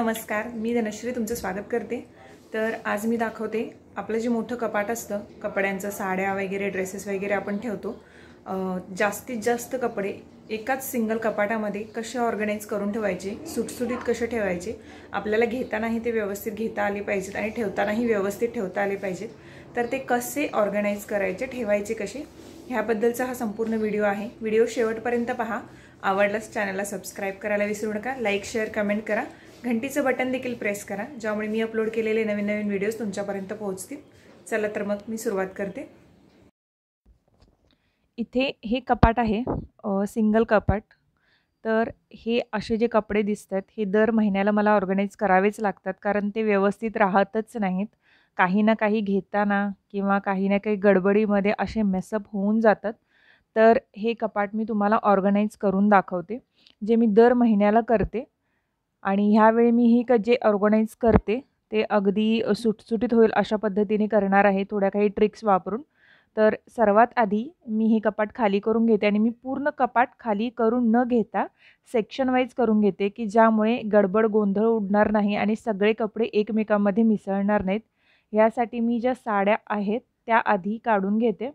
नमस्कार मी धनश्री तुमचं स्वागत करते तर आज मी दाखवते आपलं जे मोठं कपाट असतं कपड्यांचं साड्या वगैरे ड्रेसेस वगैरे आपण ठेवतो जास्तीत जास्त कपडे एकाच सिंगल कपाटामध्ये कसे ऑर्गनाईज करून ठेवायचे सुटसुटीत कसे ठेवायचे आपल्याला घेतानाही ते व्यवस्थित घेता आले पाहिजेत आणि ठेवतानाही व्यवस्थित ठेवता आले पाहिजेत तर ते कसे ऑर्गनाईज करायचे ठेवायचे कसे ह्याबद्दलचा हा संपूर्ण व्हिडिओ आहे व्हिडिओ शेवटपर्यंत पहा आवडलंच चॅनलला सबस्क्राईब करायला विसरू नका लाईक शेअर कमेंट करा घंटीचं बटन देखील प्रेस करा ज्यामुळे मी अपलोड केलेले नवीन नवीन व्हिडिओज तुमच्यापर्यंत पोहोचतील चला तर मग मी सुरुवात करते इथे हे कपाट आहे सिंगल कपाट तर हे असे जे कपडे दिसत आहेत हे दर महिन्याला मला ऑर्गनाईज करावेच लागतात कारण ते व्यवस्थित राहतच नाहीत काही ना काही घेताना किंवा काही ना काही गडबडीमध्ये असे मेसअप होऊन जातात तर हे कपाट मी तुम्हाला ऑर्गनाईज करून दाखवते जे मी दर महिन्याला करते आणि ह्यावेळी मी ही क जे ऑर्गनाईज करते ते अगदी सुटसुटीत होईल अशा पद्धतीने करणार आहे थोड्या काही ट्रिक्स वापरून तर सर्वात आधी मी हे कपाट खाली करून घेते आणि मी पूर्ण कपाट खाली करून न घेता सेक्शन वाईज करून घेते की ज्यामुळे गडबड गोंधळ उडणार नाही आणि सगळे कपडे एकमेकांमध्ये मिसळणार नाहीत यासाठी मी ज्या साड्या आहेत त्या आधी काढून घेते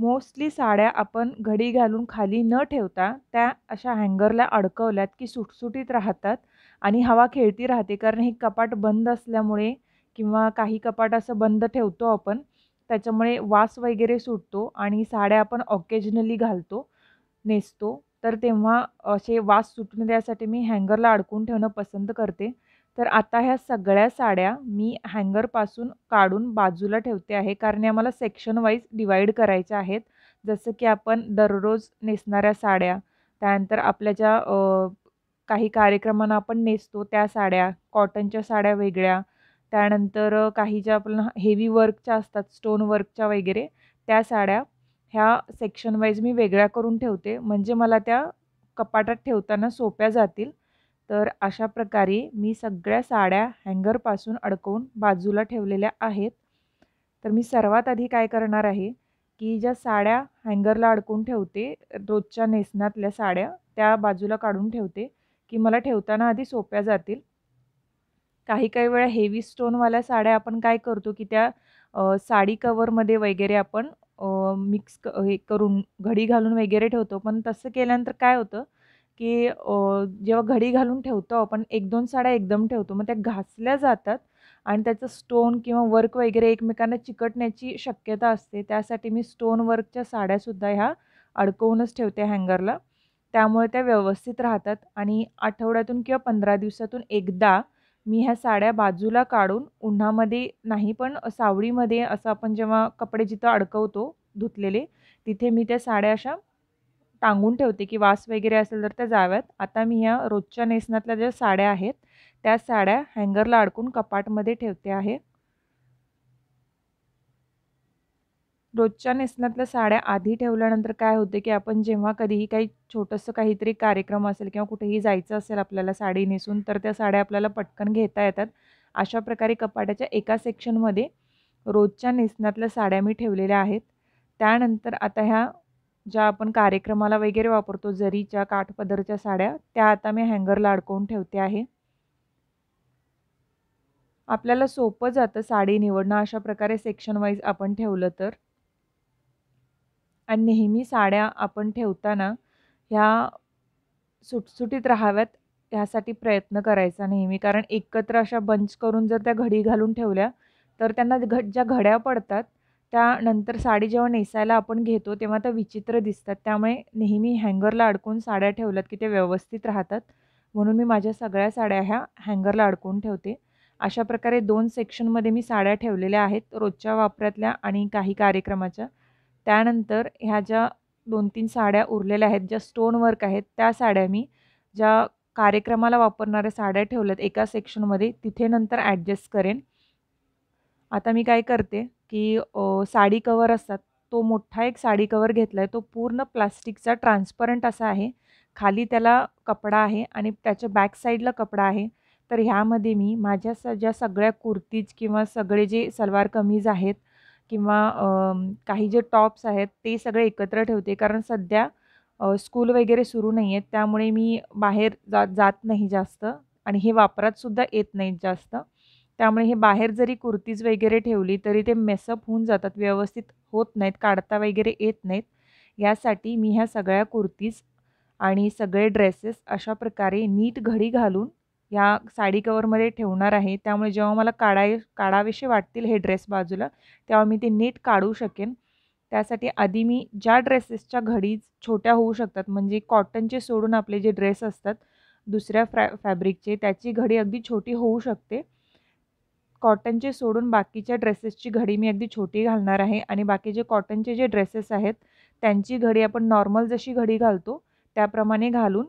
मोस्टली साड्या आपण घडी घालून खाली न ठेवता त्या अशा हँगरला अडकवल्यात की सुटसुटीत राहतात आणि हवा खेळती राहते कारण हे कपाट बंद असल्यामुळे किंवा काही कपाट असं बंद ठेवतो आपण त्याच्यामुळे वास वगैरे सुटतो आणि साड्या आपण ऑकेजनली घालतो नेसतो तर तेव्हा असे वास सुटून द्यायसाठी मी हँगरला अडकून ठेवणं पसंत करते तर आता ह्या सगळ्या साड्या मी हँगरपासून काढून बाजूला ठेवते आहे कारण या मला सेक्शन वाईज डिवाईड करायच्या आहेत जसं की आपण दररोज नेसणाऱ्या साड्या त्यानंतर आपल्या ज्या काही कार्यक्रमांना आपण नेसतो त्या साड्या कॉटनच्या साड्या वेगळ्या त्यानंतर काही ज्या आपल्या हेवी वर्कच्या असतात स्टोन वर्कच्या वगैरे त्या साड्या ह्या सेक्शन वाईज मी वेगळ्या करून ठेवते म्हणजे मला त्या कपाटात ठेवताना सोप्या जातील तर अशा प्रकारे मी सगळ्या साड्या हँगरपासून अडकवून बाजूला ठेवलेल्या आहेत तर मी सर्वात आधी काय करणार आहे की ज्या साड्या हँगरला अडकून ठेवते रोजच्या नेसनातल्या साड्या त्या बाजूला काढून ठेवते की मला ठेवताना आधी सोप्या जातील काही काही वेळा हेवी स्टोनवाल्या साड्या आपण काय करतो की त्या साडी कवरमध्ये वगैरे आपण मिक्स क हे करून घडी घालून वगैरे ठेवतो पण तसं केल्यानंतर काय होतं की जेव्हा घडी घालून ठेवतो आपण एक दोन साड्या एकदम ठेवतो मग त्या घासल्या जातात आणि त्याचं स्टोन किंवा वर्क वगैरे एकमेकांना चिकटण्याची शक्यता असते त्यासाठी मी स्टोन वर्कच्या साड्यासुद्धा ह्या अडकवूनच ठेवते हँगरला त्यामुळे त्या व्यवस्थित राहतात आणि आठवड्यातून किंवा पंधरा दिवसातून एकदा मी ह्या साड्या बाजूला काढून उन्हामध्ये नाही पण सावळीमध्ये असं आपण जेव्हा कपडे जिथं अडकवतो धुतलेले तिथे मी त्या साड्या अशा टांगून ठेवते की वास वगैरे असेल तर त्या जाव्यात आता मी ह्या रोजच्या नेसनातल्या ज्या साड्या आहेत त्या साड्या हँगरला अडकून कपाटमध्ये ठेवते आहे रोजच्या नेसनातल्या साड्या आधी ठेवल्यानंतर काय होते की आपण जेव्हा कधीही काही छोटंसं काहीतरी कार्यक्रम असेल किंवा कुठेही जायचं असेल आपल्याला साडी नेसून तर त्या साड्या आपल्याला पटकन घेता येतात अशा प्रकारे कपाटाच्या एका सेक्शनमध्ये रोजच्या नेसनातल्या साड्या मी ठेवलेल्या आहेत त्यानंतर आता ह्या ज्या आपण कार्यक्रमाला वगैरे वापरतो जरीच्या काठपदरच्या साड्या त्या आता मी हँगरला अडकवून ठेवते आहे आपल्याला सोपं जातं साडी निवडणं अशा प्रकारे सेक्शन वाईज आपण ठेवलं तर आणि नेहमी साड्या आपण ठेवताना ह्या सुटसुटीत राहाव्यात ह्यासाठी प्रयत्न करायचा नेहमी कारण एकत्र अशा बंच करून जर त्या घडी घालून ठेवल्या तर त्यांना घ ज्या घड्या पडतात त्यानंतर साडी जेव्हा नेसायला आपण घेतो तेव्हा त्या विचित्र दिसतात त्यामुळे नेहमी हँगरला अडकून साड्या ठेवल्यात की ते व्यवस्थित राहतात म्हणून मी माझ्या सगळ्या साड्या ह्या हँगरला अडकून ठेवते अशा प्रकारे दोन सेक्शनमध्ये मी साड्या ठेवलेल्या आहेत रोजच्या वापरातल्या आणि काही कार्यक्रमाच्या त्यानंतर ह्या ज्या दोन तीन साड्या उरलेल्या आहेत ज्या स्टोन वर्क आहेत त्या साड्या मी ज्या कार्यक्रमाला वापरणाऱ्या साड्या ठेवल्यात एका सेक्शनमध्ये तिथे नंतर ॲडजस्ट करेन आता मी काय करते की साडी कवर असतात तो मोठा एक साडी कवर घेतला आहे तो पूर्ण प्लास्टिकचा ट्रान्सपरंट असा आहे खाली त्याला कपडा आहे आणि त्याच्या बॅक कपडा आहे तर ह्यामध्ये मी माझ्या स ज्या सगळ्या कुर्तीज किंवा सगळे जे सलवार कमीज आहेत किंवा काही जे टॉप्स आहेत ते सगळे एकत्र ठेवते कारण सध्या स्कूल वगैरे सुरू नाही आहेत त्यामुळे मी बाहेर जा जात नाही जास्त आणि हे वापरातसुद्धा येत नाहीत जास्त त्यामुळे हे बाहेर जरी कुर्तीज वगैरे ठेवली तरी ते मेसअप होऊन जातात व्यवस्थित होत नाहीत काढता वगैरे येत नाहीत यासाठी मी ह्या सगळ्या कुर्तीज आणि सगळे ड्रेसेस अशा प्रकारे नीट घडी घालून ह्या साडी कवरमध्ये ठेवणार आहे त्यामुळे जेव्हा मला काढाय काढावेसे वाटतील हे ड्रेस बाजूला तेव्हा मी ते नीट काढू शकेन त्यासाठी आधी मी ज्या ड्रेसेसच्या घडीज छोट्या होऊ शकतात म्हणजे कॉटनचे सोडून आपले जे ड्रेस असतात दुसऱ्या फ्रॅ फॅब्रिकचे त्याची घडी अगदी छोटी होऊ शकते कॉटनचे सोडून बाकीच्या ड्रेसेसची घडी मी अगदी छोटी घालणार आहे आणि जे कॉटनचे जे ड्रेसेस आहेत त्यांची घडी आपण नॉर्मल जशी घडी घालतो त्याप्रमाणे घालून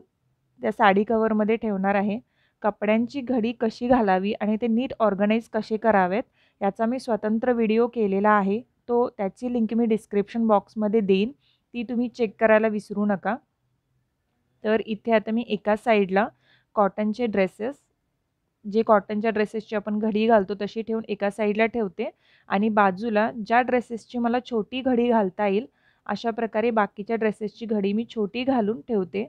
त्या साडी कवरमध्ये ठेवणार आहे कपड्यांची घडी कशी घालावी आणि ते नीट ऑर्गनाईज कसे करावेत याचा मी स्वतंत्र व्हिडिओ केलेला आहे तो त्याची लिंक मी डिस्क्रिप्शन बॉक्समध्ये देईन ती तुम्ही चेक करायला विसरू नका तर इथे आता मी एका साईडला कॉटनचे ड्रेसेस जे कॉटनच्या ड्रेसेसची आपण घडी घालतो तशी ठेवून एका साईडला ठेवते आणि बाजूला ज्या ड्रेसेसची मला छोटी घडी घालता येईल अशा प्रकारे बाकीच्या ड्रेसेसची घडी मी छोटी घालून ठेवते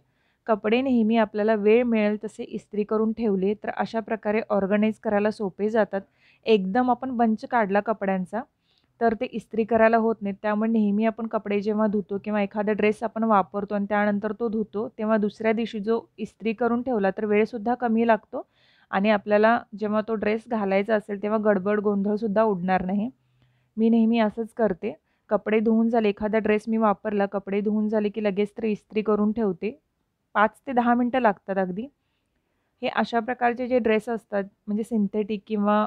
कपडे नेहमी आपल्याला वेळ मिळेल तसे इस्त्री करून ठेवले तर अशा प्रकारे ऑर्गनाईज करायला सोपे जातात एकदम आपण बंच काढला कपड्यांचा तर ते इस्त्री करायला होत नाहीत त्यामुळे नेहमी आपण कपडे जेव्हा धुतो किंवा एखादा ड्रेस आपण वापरतो आणि त्यानंतर तो धुतो तेव्हा दुसऱ्या दिवशी जो इस्त्री करून ठेवला तर वेळसुद्धा कमी लागतो आणि आपल्याला जेव्हा तो ड्रेस घालायचा असेल तेव्हा गडबड गोंधळसुद्धा उडणार नाही मी नेहमी असंच करते कपडे धुवून झाले एखादा ड्रेस मी वापरला कपडे धुवून झाले की लगेच तर इस्त्री करून ठेवते पाच ते दहा मिनटं लागतात अगदी हे अशा प्रकारचे जे ड्रेस असतात म्हणजे सिंथेटिक किंवा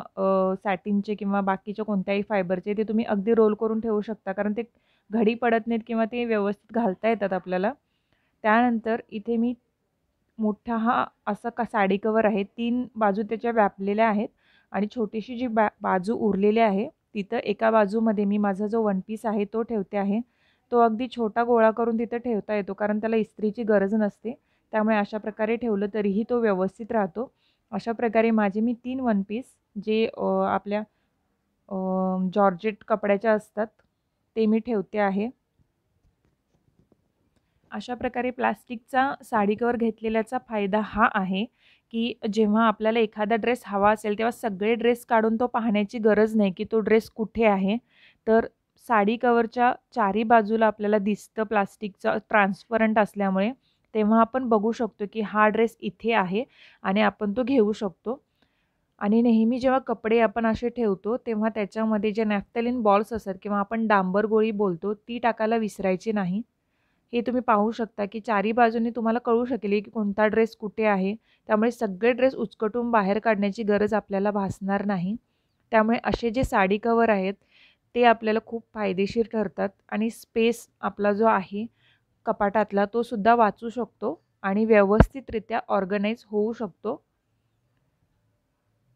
सॅटिनचे किंवा बाकीच्या कोणत्याही फायबरचे ते तुम्ही अगदी रोल करून ठेवू शकता कारण ते घडी पडत नाहीत किंवा ते व्यवस्थित घालता येतात आपल्याला त्यानंतर इथे मी मोठा हा असा का साडी कवर आहे तीन बाजू त्याच्या व्यापलेल्या आहेत आणि छोटीशी जी बा बाजू उरलेली आहे तिथं एका बाजूमध्ये मी माझा जो वन पीस आहे तो ठेवते आहे तो अगदी छोटा गोळा करून तिथं ठेवता येतो कारण त्याला इस्त्रीची गरज नसते त्यामुळे अशा प्रकारे ठेवलं तरीही तो व्यवस्थित राहतो अशा प्रकारे माझे मी तीन वन पीस जे आपल्या जॉर्जेट कपड्याच्या असतात ते मी ठेवते आहे अशा प्रकारे प्लास्टिकचा साडी कवर घेतलेल्याचा फायदा हा आहे की जेव्हा आपल्याला एखादा ड्रेस हवा असेल तेव्हा सगळे ड्रेस काढून तो पाहण्याची गरज नाही की तो ड्रेस कुठे आहे तर साडी कवरच्या चारी बाजूला आपल्याला दिसतं प्लास्टिकचं ट्रान्सपरंट असल्यामुळे तेव्हा आपण बघू शकतो की हा ड्रेस इथे आहे आणि आपण तो घेऊ शकतो आणि नेहमी जेव्हा कपडे आपण असे ठेवतो तेव्हा त्याच्यामध्ये जे नॅफ्टलिन बॉल्स असतात किंवा आपण डांबर गोळी बोलतो ती टाकायला विसरायची नाही हे तुम्ही पाहू शकता की चारी बाजूनी तुम्हाला कळू शकेल की कोणता ड्रेस कुठे आहे त्यामुळे सगळे ड्रेस उचकटून बाहेर काढण्याची गरज आपल्याला भासणार नाही त्यामुळे असे जे साडी कवर आहेत ते आपल्याला खूप फायदेशीर ठरतात आणि स्पेस आपला जो आहे कपाटातला तो सुद्धा वाचू शकतो आणि व्यवस्थितरित्या ऑर्गनाईज होऊ शकतो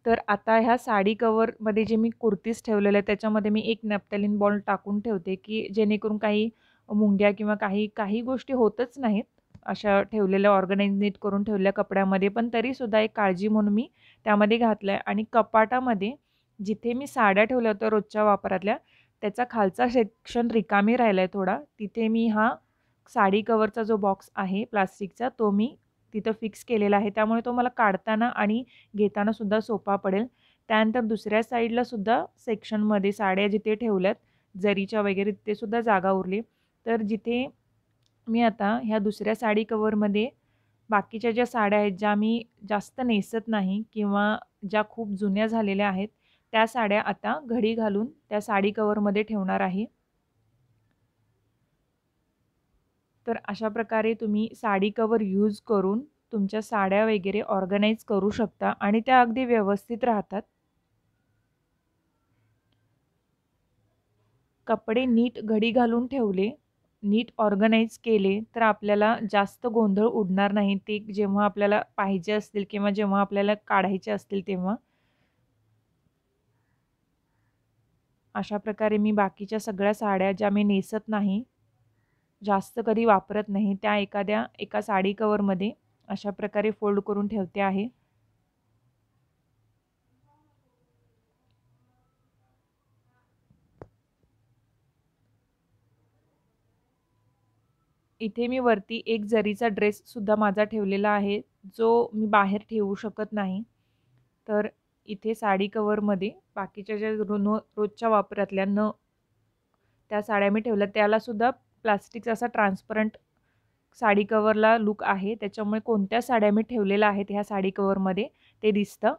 तर आता ह्या साडी कवरमध्ये जे मी कुर्तीज ठेवलेल्या त्याच्यामध्ये मी एक नॅप्टॅलिन बॉल टाकून ठेवते की जेणेकरून काही मुंग्या किंवा काही काही गोष्टी होतच नाहीत अशा ठेवलेल्या ऑर्गनाईज नीट करून ठेवलेल्या कपड्यामध्ये पण तरीसुद्धा एक काळजी म्हणून मी त्यामध्ये घातलं आहे आणि कपाटामध्ये जिथे मी साड्या ठेवल्या होत्या रोजच्या वापरातल्या त्याचा खालचा सेक्शन रिकामी राहिला आहे थोडा तिथे मी हा साडी कवरचा जो बॉक्स आहे प्लास्टिकचा तो मी तिथं फिक्स केलेला आहे त्यामुळे तो मला काढताना आणि घेतानासुद्धा सोपा पडेल त्यानंतर दुसऱ्या साईडलासुद्धा सेक्शनमध्ये साड्या जिथे ठेवल्यात जरीच्या वगैरे तिथेसुद्धा जागा उरली तर जिथे मी आता ह्या दुसऱ्या साडी कवरमध्ये बाकीच्या ज्या साड्या आहेत ज्या मी जास्त नेसत नाही किंवा ज्या खूप जुन्या झालेल्या आहेत त्या साड्या आता घडी घालून त्या साडी कवरमध्ये ठेवणार आहे तर अशा प्रकारे तुम्ही साडी कवर यूज करून तुमच्या साड्या वगैरे ऑर्गनाईज करू शकता आणि त्या अगदी व्यवस्थित राहतात कपडे नीट घडी घालून ठेवले नीट ऑर्गनाईज केले तर आपल्याला जास्त गोंधळ उडणार नाही ते जेव्हा आपल्याला पाहिजे असतील किंवा जेव्हा आपल्याला काढायचे असतील तेव्हा अशा प्रकारे मी बाकीच्या सगळ्या साड्या ज्या मी नेसत नाही जास्त कधी वापरत नाही त्या एखाद्या एका साडी कवरमध्ये अशा प्रकारे फोल्ड करून ठेवते आहे इथे मी वरती एक जरीचा ड्रेससुद्धा माझा ठेवलेला आहे जो मी बाहेर ठेवू शकत नाही तर इथे साडी कवरमध्ये बाकीच्या ज्या रो रोजच्या वापरातल्या न त्या साड्या मी ठेवल्या त्यालासुद्धा प्लास्टिकचा असा ट्रान्सपरंट साडी कवरला लुक आहे त्याच्यामुळे कोणत्या साड्या मी ठेवलेल्या आहेत ह्या साडी कवरमध्ये ते दिसतं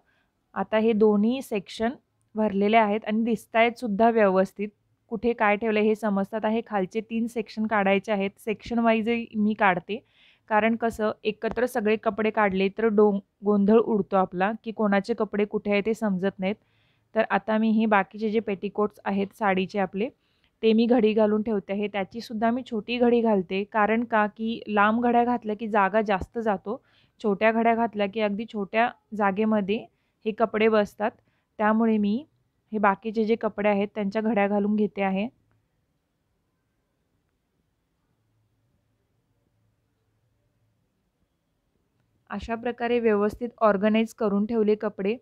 आता हे दोन्ही सेक्शन भरलेले आहेत आणि दिसत आहेत सुद्धा व्यवस्थित कुठे काय ठेवलं हे समजतात आहे खालचे तीन सेक्शन काढायचे आहेत सेक्शन वाईजही मी काढते कारण कसं एकत्र सगळे कपडे काढले तर डों गोंधळ उडतो आपला की कोणाचे कपडे कुठे आहे ते समजत नाहीत तर आता मी हे बाकीचे जे पेटिकोट्स आहेत साडीचे आपले ते मी घडी घालून ठेवते आहे त्याचीसुद्धा मी छोटी घडी घालते कारण का की लांब घड्या घातल्या की जागा जास्त जातो छोट्या घड्या घातल्या की अगदी छोट्या जागेमध्ये हे कपडे बसतात त्यामुळे मी हे बाकीचे जे कपडे आहेत त्यांच्या घड्या घालून घेते आहे अशा प्रकारे व्यवस्थित ऑर्गनाईज करून ठेवले कपडे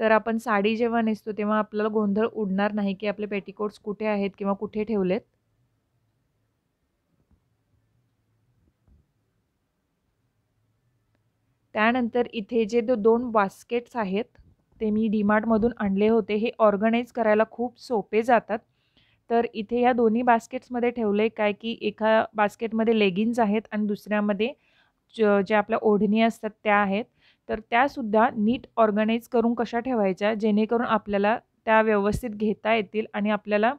तर आपण साडी जेव्हा नेसतो तेव्हा आपल्याला गोंधळ उडणार नाही की आपले पेटिकोट्स कुठे आहेत किंवा कुठे ठेवलेत त्यानंतर इथे जे दोन बास्केट्स आहेत ते मी डीमार्टमधून आणले होते हे ऑर्गनाईज करायला खूप सोपे जातात तर इथे या दोन्ही बास्केट्समध्ये ठेवले काय की एका बास्केटमध्ये लेगिन्स आहेत आणि दुसऱ्यामध्ये ज ज्या आपल्या ओढणी असतात त्या आहेत तर त्यासुद्धा नीट ऑर्गनाईज करून कशा ठेवायच्या जेणेकरून आपल्याला त्या व्यवस्थित घेता येतील आणि आपल्याला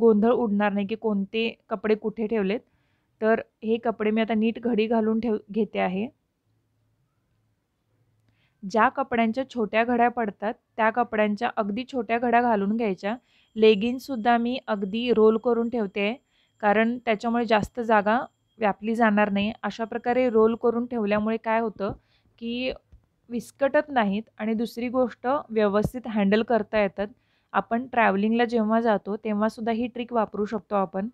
गोंधळ उडणार नाही की कोणते कपडे कुठे ठेवलेत तर हे कपडे मी आता नीट घडी घालून ठेव घेते आहे ज्या कपड्यांच्या छोट्या घड्या पडतात त्या कपड्यांच्या अगदी छोट्या घड्या घालून घ्यायच्या लेगिन्ससुद्धा मी अगदी रोल करून ठेवते कारण त्याच्यामुळे जास्त जागा व्यापली जाणार नाही अशा प्रकारे रोल करून ठेवल्यामुळे काय होतं की विस्कटत नाहीत आणि दुसरी गोष्ट व्यवस्थित हँडल करता येतात आपण ट्रॅव्हलिंगला जेव्हा जातो तेव्हासुद्धा ही ट्रिक वापरू शकतो आपण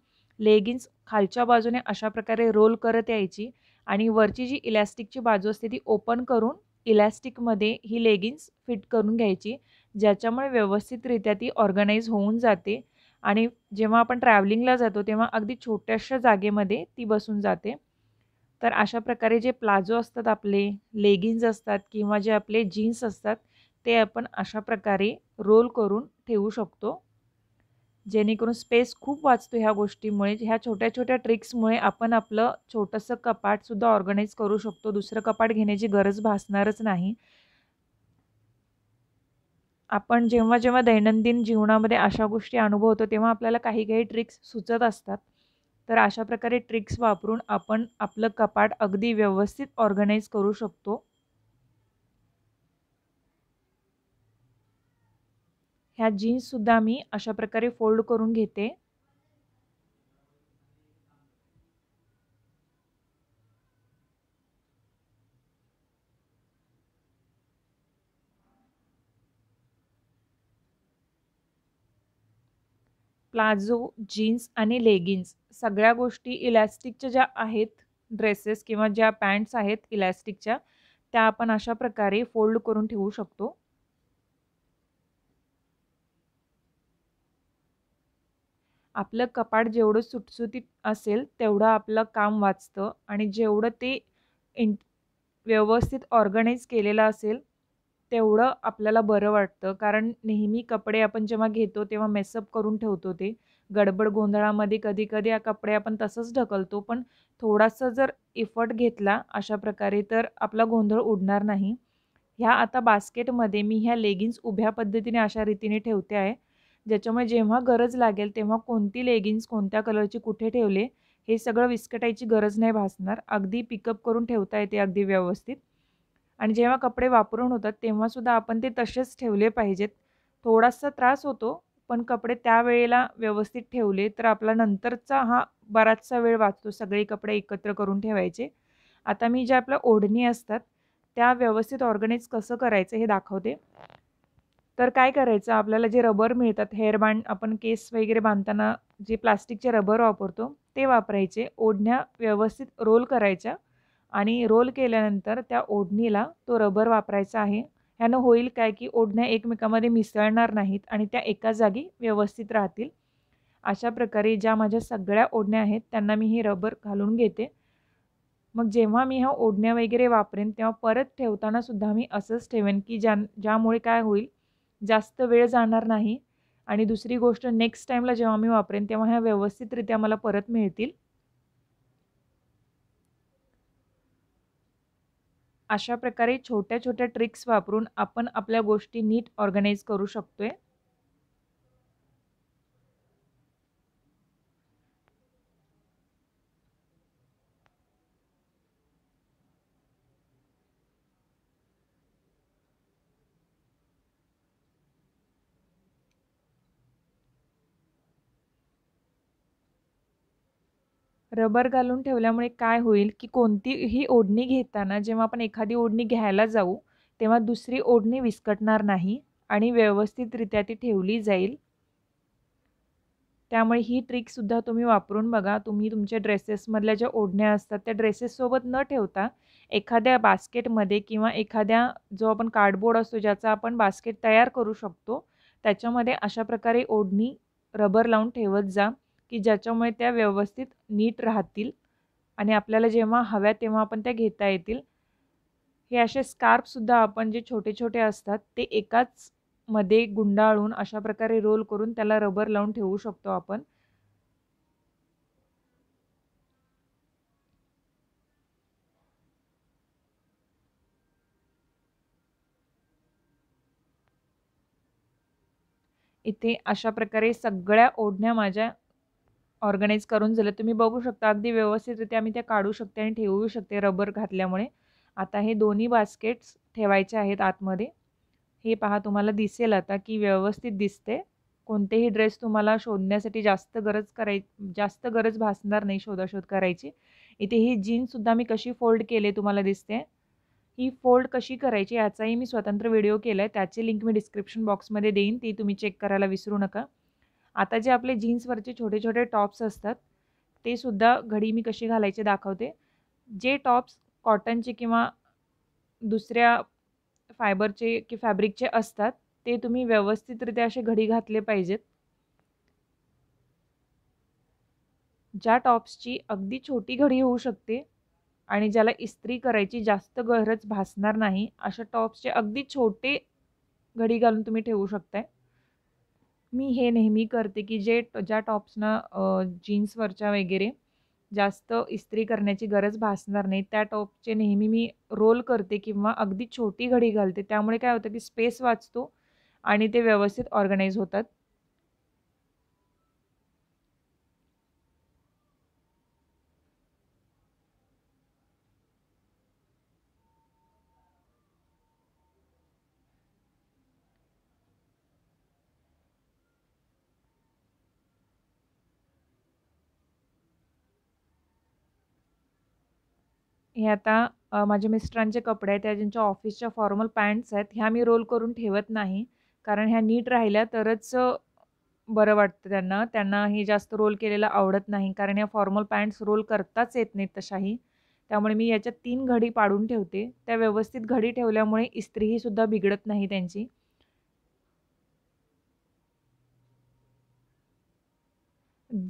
लेगिन्स खालच्या बाजूने अशा प्रकारे रोल करत यायची आणि वरची जी इलॅस्टिकची बाजू असते ती ओपन करून इलॅस्टिकमध्ये ही लेगिन्स फिट करून घ्यायची ज्याच्यामुळे व्यवस्थितरित्या ती ऑर्गनाईज होऊन जाते आणि जेव्हा आपण ट्रॅव्हलिंगला जातो तेव्हा अगदी छोट्याशा जागेमध्ये ती बसून जाते तर अशा प्रकारे जे प्लाजो असतात आपले लेगिन्स असतात किंवा जे आपले जीन्स असतात ते आपण अशा प्रकारे रोल करून ठेवू शकतो जेणेकरून स्पेस खूप वाचतो ह्या गोष्टीमुळे ह्या छोट्या छोट्या ट्रिक्समुळे आपण आपलं छोटंसं कपाटसुद्धा ऑर्गनाईज करू शकतो दुसरं कपाट घेण्याची गरज भासणारच नाही आपण जेव्हा जेव्हा दैनंदिन जीवनामध्ये अशा गोष्टी अनुभवतो तेव्हा आपल्याला काही काही ट्रिक्स सुचत असतात तर अशा प्रकारे ट्रिक्स वापरून आपण आपलं कपाट अगदी व्यवस्थित ऑर्गनाईज करू शकतो ह्या जीन्ससुद्धा मी अशा प्रकारे फोल्ड करून घेते प्लाझो जीन्स आणि लेगिन्स सगळ्या गोष्टी इलॅस्टिकच्या ज्या आहेत ड्रेसेस किंवा ज्या पॅन्ट्स आहेत इलॅस्टिकच्या त्या आपण अशा प्रकारे फोल्ड करून ठेवू शकतो आपलं कपाट जेवढं सुटसुटीत असेल तेवढं आपलं काम वाचतं आणि जेवढं ते इन व्यवस्थित ऑर्गनाईज केलेलं असेल तेवढं आपल्याला बरं वाटतं कारण नेहमी कपडे आपण जेव्हा घेतो तेव्हा मेसअप करून ठेवतो ते गडबड गोंधळामध्ये कधी कधी कपडे आपण तसंच ढकलतो पण थोडासा जर इफर्ट घेतला अशा प्रकारे तर आपला गोंधळ उडणार नाही ह्या आता बास्केटमध्ये मी ह्या लेगिन्स उभ्या पद्धतीने अशा रीतीने ठेवते आहे ज्याच्यामुळे जेव्हा गरज लागेल तेव्हा कोणती लेगिन्स कोणत्या कलरची कुठे ठेवले हे सगळं विस्कटायची गरज नाही भासणार अगदी पिकअप करून ठेवता येते अगदी व्यवस्थित आणि जेव्हा कपडे वापरून होतात तेव्हासुद्धा आपण ते तसेच ठेवले पाहिजेत थोडासा त्रास होतो पण कपडे त्यावेळेला व्यवस्थित ठेवले तर आपला नंतरचा हा बराचसा वेळ वाचतो सगळे कपडे एकत्र करून ठेवायचे आता मी ज्या आपल्या ओढणी असतात त्या व्यवस्थित ऑर्गनाईज कसं करायचं हे दाखवते तर काय करायचं आपल्याला जे रबर मिळतात हेअरबँड आपण केस वगैरे बांधताना जे प्लास्टिकचे रबर वापरतो ते वापरायचे ओढण्या व्यवस्थित रोल करायच्या आणि रोल केल्यानंतर त्या ओढणीला तो रबर वापरायचा आहे ह्यानं होईल काय की ओढण्या एकमेकामध्ये मिसळणार नाहीत आणि त्या एका जागी व्यवस्थित राहतील अशा प्रकारे ज्या माझ्या सगळ्या ओढण्या आहेत त्यांना मी हे रबर घालून घेते मग जेव्हा मी ह्या ओढण्या वगैरे वापरेन तेव्हा परत ठेवताना सुद्धा मी असंच ठेवेन की ज्या ज्यामुळे काय होईल जास्त वेळ जाणार नाही आणि दुसरी गोष्ट नेक्स्ट टाईमला जेव्हा मी वापरेन तेव्हा ह्या व्यवस्थितरित्या मला परत मिळतील अशा प्रकारे छोट्या छोट्या ट्रिक्स वापरून आपण आपल्या गोष्टी नीट ऑर्गनाईज करू शकतो आहे रबर घालून ठेवल्यामुळे काय होईल की कोणतीही ओढणी घेताना जेव्हा आपण एखादी ओढणी घ्यायला जाऊ तेव्हा दुसरी ओढणी विस्कटणार नाही आणि व्यवस्थितरित्या ती ठेवली जाईल त्यामुळे ही ट्रिकसुद्धा तुम्ही वापरून बघा तुम्ही तुमच्या ड्रेसेसमधल्या ज्या ओढण्या असतात त्या ड्रेसेससोबत न ठेवता एखाद्या बास्केटमध्ये किंवा एखाद्या जो आपण कार्डबोर्ड असतो ज्याचा आपण बास्केट तयार करू शकतो त्याच्यामध्ये अशा प्रकारे ओढणी रबर लावून ठेवत जा की ज्याच्यामुळे त्या व्यवस्थित नीट राहतील आणि आपल्याला जेव्हा हव्या तेव्हा आपण त्या घेता येतील हे असे सुद्धा आपण जे छोटे छोटे असतात ते एकाच मध्ये गुंडाळून अशा प्रकारे रोल करून त्याला रबर लावून ठेवू शकतो आपण इथे अशा प्रकारे सगळ्या ओढण्या माझ्या ऑर्गनाईज करून झालं तुम्ही बघू शकता अगदी व्यवस्थितरित्या आम्ही त्या काढू शकते आणि ठेवू शकते रबर घातल्यामुळे आता हे दोन्ही बास्केट्स ठेवायचे आहेत आतमध्ये हे पहा तुम्हाला दिसेल आता की व्यवस्थित दिसते कोणतेही ड्रेस तुम्हाला शोधण्यासाठी जास्त गरज कराय जास्त गरज भासणार नाही शोधाशोध करायची इथे ही जीन्ससुद्धा मी कशी फोल्ड केले तुम्हाला दिसते ही फोल्ड कशी करायची याचाही मी स्वतंत्र व्हिडिओ केला आहे त्याची लिंक मी डिस्क्रिप्शन बॉक्समध्ये देईन ती तुम्ही चेक करायला विसरू नका आता जे आपले जीन्सवरचे छोटे छोटे टॉप्स असतात ते सुद्धा घडी मी कशी घालायचे दाखवते जे टॉप्स कॉटनचे किंवा दुसऱ्या फायबरचे की फॅब्रिकचे असतात ते तुम्ही व्यवस्थितरित्या असे घडी घातले पाहिजेत ज्या टॉप्सची अगदी छोटी घडी होऊ शकते आणि ज्याला इस्त्री करायची जास्त गरज भासणार नाही अशा टॉप्सचे अगदी छोटे घडी घालून तुम्ही ठेवू शकताय मी हे नेहमी करते की जे ज्या टॉप्सना जीन्सवरच्या वगैरे जास्त इस्त्री करण्याची गरज भासणार नाही त्या टॉपचे नेहमी मी रोल करते किंवा अगदी छोटी घडी घालते त्यामुळे काय होतं की स्पेस वाचतो आणि ते व्यवस्थित ऑर्गनाईज होतात हे आता माझ्या मिस्टरांचे कपडे आहेत त्या ज्यांच्या ऑफिसच्या फॉर्मल पॅन्ट्स आहेत ह्या मी रोल करून ठेवत नाही कारण ह्या नीट राहिल्या तरच बरं वाटतं त्यांना त्यांना हे जास्त रोल केलेलं आवडत नाही कारण ह्या फॉर्मल पॅन्ट्स रोल करताच येत नाहीत तशाही त्यामुळे मी याच्या तीन घडी पाडून ठेवते त्या व्यवस्थित घडी ठेवल्यामुळे इस्त्रीही सुद्धा बिघडत नाही त्यांची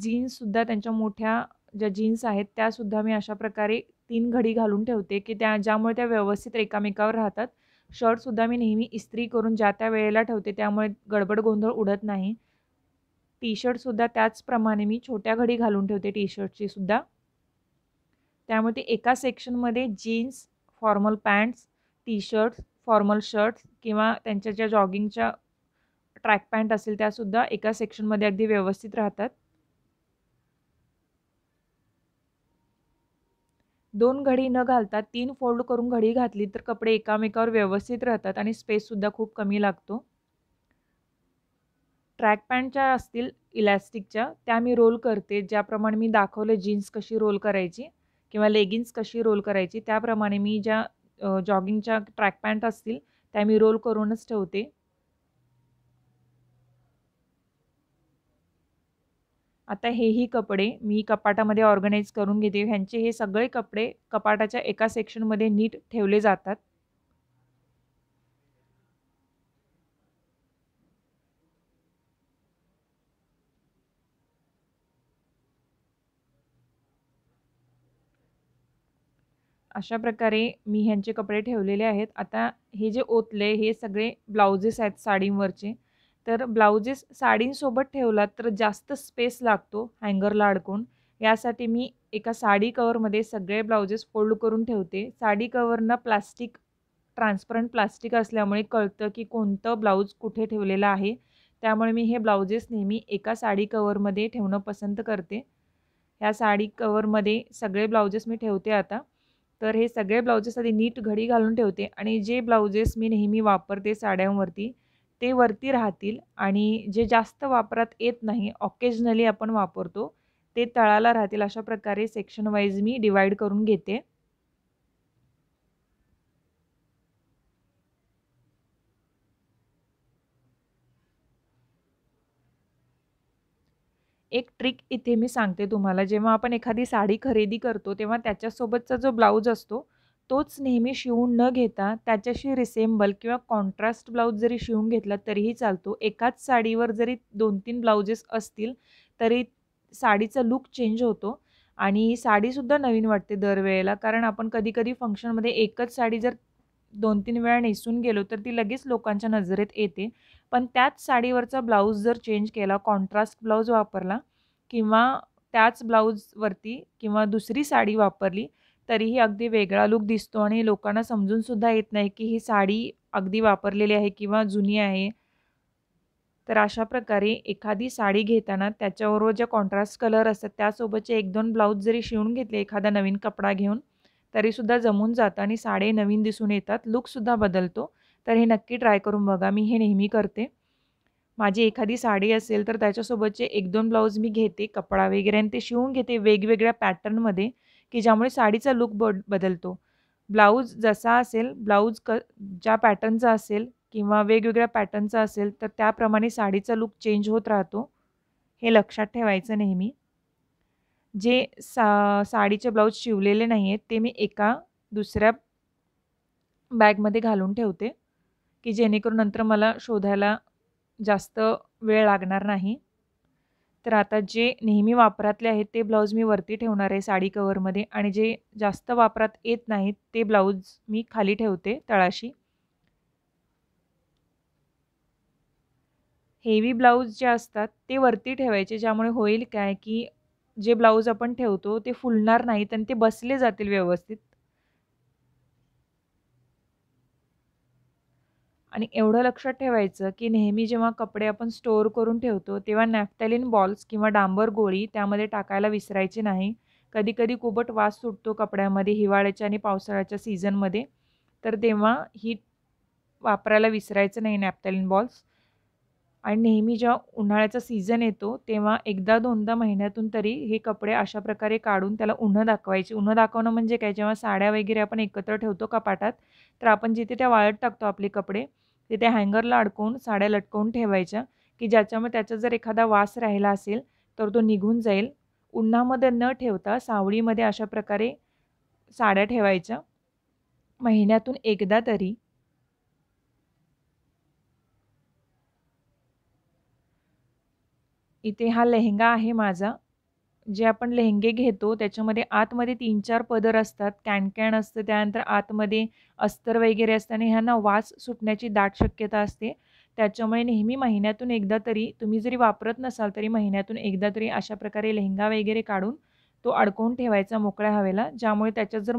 जीन्ससुद्धा त्यांच्या मोठ्या ज्या जीन्स आहेत त्यासुद्धा मी अशा प्रकारे तीन घडी घालून ठेवते की त्या ज्यामुळे त्या व्यवस्थित एकामेकावर राहतात शर्टसुद्धा मी नेहमी इस्त्री करून ज्या त्या वेळेला ठेवते त्यामुळे गडबड गोंधळ उडत नाही टी शर्टसुद्धा त्याचप्रमाणे मी छोट्या घडी घालून ठेवते टी शर्टची सुद्धा त्यामुळे ते एका सेक्शनमध्ये jeans formal pants T shirts formal shirts किंवा त्यांच्या ज्या जॉगिंगच्या ट्रॅक पॅन्ट असेल त्यासुद्धा एका सेक्शनमध्ये अगदी व्यवस्थित राहतात दोन घडी न घालता तीन फोल्ड करून घडी घातली तर कपडे एकामेकावर व्यवस्थित राहतात आणि स्पेससुद्धा खूप कमी लागतो ट्रॅक पॅन्टच्या असतील इलॅस्टिकच्या त्या मी रोल करते ज्याप्रमाणे मी दाखवले जीन्स कशी रोल करायची किंवा लेगिन्स कशी रोल करायची त्याप्रमाणे मी ज्या जॉगिंगच्या ट्रॅक पॅन्ट असतील त्या मी रोल करूनच ठेवते आता हेही कपडे मी कपाटामध्ये ऑर्गनाईज करून घेते ह्यांचे हे सगळे कपडे कपाटाच्या एका सेक्शनमध्ये नीट ठेवले जातात अशा प्रकारे मी ह्यांचे कपडे ठेवलेले आहेत आता हे जे ओतले हे सगळे ब्लाउजेस आहेत साडींवरचे तर ब्लाउजेस साडींसोबत ठेवलात तर जास्त स्पेस लागतो हँगरला अडकून यासाठी मी एका साडी कवरमध्ये सगळे ब्लाउजेस फोल्ड करून ठेवते साडी कवरनं प्लास्टिक ट्रान्सपरंट प्लास्टिक असल्यामुळे कळतं की कोणतं ब्लाऊज कुठे ठेवलेलं आहे त्यामुळे मी हे ब्लाउजेस नेहमी एका साडी कवरमध्ये ठेवणं पसंत करते ह्या साडी कवरमध्ये सगळे ब्लाउजेस मी ठेवते आता तर हे सगळे ब्लाउजेस आधी नीट घडी घालून ठेवते आणि जे ब्लाउजेस मी नेहमी वापरते साड्यांवरती ते वरती राहतील आणि जे जास्त वापरात येत नाही ऑकेजनली आपण वापरतो ते तळाला राहतील अशा प्रकारे सेक्शन वाईज मी डिवाइड करून घेते एक ट्रिक इथे मी सांगते तुम्हाला जेव्हा आपण एखादी साडी खरेदी करतो तेव्हा त्याच्यासोबतचा जो ब्लाऊज असतो तोच नेहमी शिवून न घेता त्याच्याशी रिसेम्बल किंवा कॉन्ट्रास्ट ब्लाऊज जरी शिवून घेतला तरीही चालतो एकाच साडीवर जरी दोन तीन ब्लाउजेस असतील तरी साडीचा लुक चेंज होतो आणि साडीसुद्धा नवीन वाटते दरवेळेला कारण आपण कधी कधी फंक्शनमध्ये एकच साडी जर दोन तीन वेळा नेसून गेलो तर ती लगेच लोकांच्या नजरेत येते पण त्याच साडीवरचा ब्लाऊज जर चेंज केला कॉन्ट्रास्ट ब्लाऊज वापरला किंवा त्याच ब्लाऊजवरती किंवा दुसरी साडी वापरली तरीही अगदी वेगळा लुक दिसतो आणि लोकांना समजूनसुद्धा येत नाही की ही साडी अगदी वापरलेली आहे किंवा जुनी आहे तर अशा प्रकारे एखादी साडी घेताना त्याच्याबरोबर ज्या कॉन्ट्रास्ट कलर असतात त्यासोबतचे एक दोन ब्लाऊज जरी शिवून घेतले एखादा नवीन कपडा घेऊन तरीसुद्धा जमून जातं आणि साडे नवीन दिसून येतात लुकसुद्धा बदलतो तर हे नक्की ट्राय करून बघा मी हे नेहमी करते माझी एखादी साडी असेल तर त्याच्यासोबतचे एक दोन ब्लाऊज मी घेते कपडा वगैरे आणि ते शिवून घेते वेगवेगळ्या पॅटर्नमध्ये की ज्यामुळे साडीचा लुक ब बदलतो ब्लाऊज जसा असेल ब्लाऊज क ज्या पॅटर्नचा असेल किंवा वेगवेगळ्या पॅटर्नचा असेल तर त्याप्रमाणे साडीचा लुक चेंज होत राहतो हे लक्षात ठेवायचं नेहमी जे सा साडीचे ब्लाऊज शिवलेले नाही आहेत ते मी एका दुसऱ्या बॅगमध्ये घालून ठेवते की जेणेकरून नंतर मला शोधायला जास्त वेळ लागणार नाही तर आता जे नेहमी वापरातले आहेत ते ब्लाऊज मी वरती ठेवणार आहे साडी कवरमध्ये आणि जे जास्त वापरात येत नाहीत ते ब्लाऊज मी खाली ठेवते तळाशी हेवी ब्लाऊज जे असतात ते वरती ठेवायचे ज्यामुळे होईल काय की जे ब्लाऊज आपण ठेवतो ते फुलणार नाहीत आणि ते बसले जातील व्यवस्थित आणि एवढं लक्षात ठेवायचं की नेहमी जेव्हा कपडे आपण स्टोअर करून ठेवतो तेव्हा नॅफ्टॅलिन बॉल्स किंवा डांबर गोळी त्यामध्ये टाकायला विसरायची नाही कधीकधी कुबट वास सुटतो कपड्यामध्ये हिवाळ्याच्या आणि पावसाळ्याच्या सीझनमध्ये तर तेव्हा ही वापरायला विसरायचं नाही नॅप्तॅलिन बॉल्स आणि नेहमी जेव्हा उन्हाळ्याचा सीझन येतो तेव्हा एकदा दोनदा महिन्यातून तरी हे कपडे अशा प्रकारे काढून त्याला उन्हं दाखवायचे उन्हं दाखवणं म्हणजे काय जेव्हा साड्या वगैरे आपण एकत्र ठेवतो कपाटात तर आपण जिथे त्या वाळत टाकतो आपले कपडे तिथे हँगरला अडकवून साड्या लटकवून ठेवायच्या की ज्याच्यामुळे त्याचा जर एखादा वास राहिला असेल तर तो निघून जाईल उन्हामध्ये न ठेवता सावळीमध्ये अशा प्रकारे साड्या ठेवायच्या महिन्यातून एकदा तरी इथे हा लेहंगा आहे माझा जे आपण लेहंगे घेतो त्याच्यामध्ये आतमध्ये तीन चार पदर असतात कॅनकॅन असतं त्यानंतर आतमध्ये अस्तर वगैरे असतं आणि ह्यांना वास सुटण्याची दाट शक्यता असते त्याच्यामुळे नेहमी महिन्यातून एकदा तरी तुम्ही जरी वापरत नसाल तरी महिन्यातून एकदा तरी अशा प्रकारे लेहंगा वगैरे काढून तो अडकवून ठेवायचा मोकळ्या हवेला ज्यामुळे त्याच्यात जर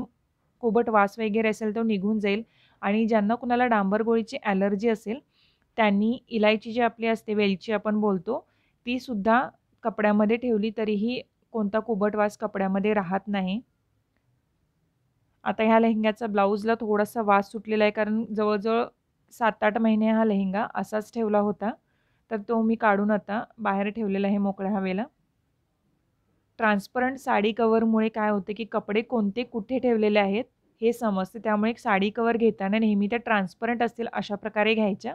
कोबट वास वगैरे असेल तो निघून जाईल आणि ज्यांना कुणाला डांबर गोळीची ॲलर्जी असेल त्यांनी इलायची जी आपली असते वेलची आपण बोलतो तीसुद्धा कपड्यामध्ये ठेवली तरीही कोणता कुबटवास कपड्यामध्ये राहत नाही आता ह्या लेहंग्याचा ब्लाऊजला थोडासा वास सुटलेला आहे कारण जवळजवळ सात आठ महिने हा लेहंगा असाच ठेवला होता तर तो मी काढून आता बाहेर ठेवलेला आहे मोकळ्या हवेला ट्रान्सपरंट साडी कवरमुळे काय होते की कपडे कोणते कुठे ठेवलेले आहेत हे समजते त्यामुळे एक साडी कवर घेताना नेहमी त्या ट्रान्सपरंट असतील अशा प्रकारे घ्यायच्या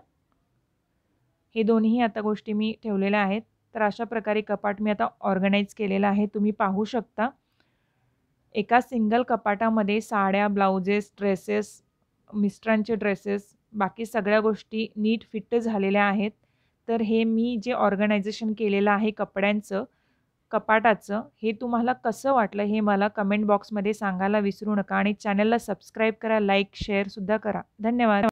हे दोन्ही आता गोष्टी मी ठेवलेल्या आहेत तर अशा प्रकारे कपाट मी आता ऑर्गनाईज केलेला आहे तुम्ही पाहू शकता एका सिंगल कपाटामध्ये साड्या ब्लाउजेस ड्रेसेस मिस्टरांचे ड्रेसेस बाकी सगळ्या गोष्टी नीट फिट झालेल्या आहेत तर हे मी जे ऑर्गनायझेशन केलेलं आहे कपड्यांचं कपाटाचं हे तुम्हाला कसं वाटलं हे मला कमेंट बॉक्समध्ये सांगायला विसरू नका आणि चॅनलला सबस्क्राईब करा लाईक शेअरसुद्धा करा धन्यवाद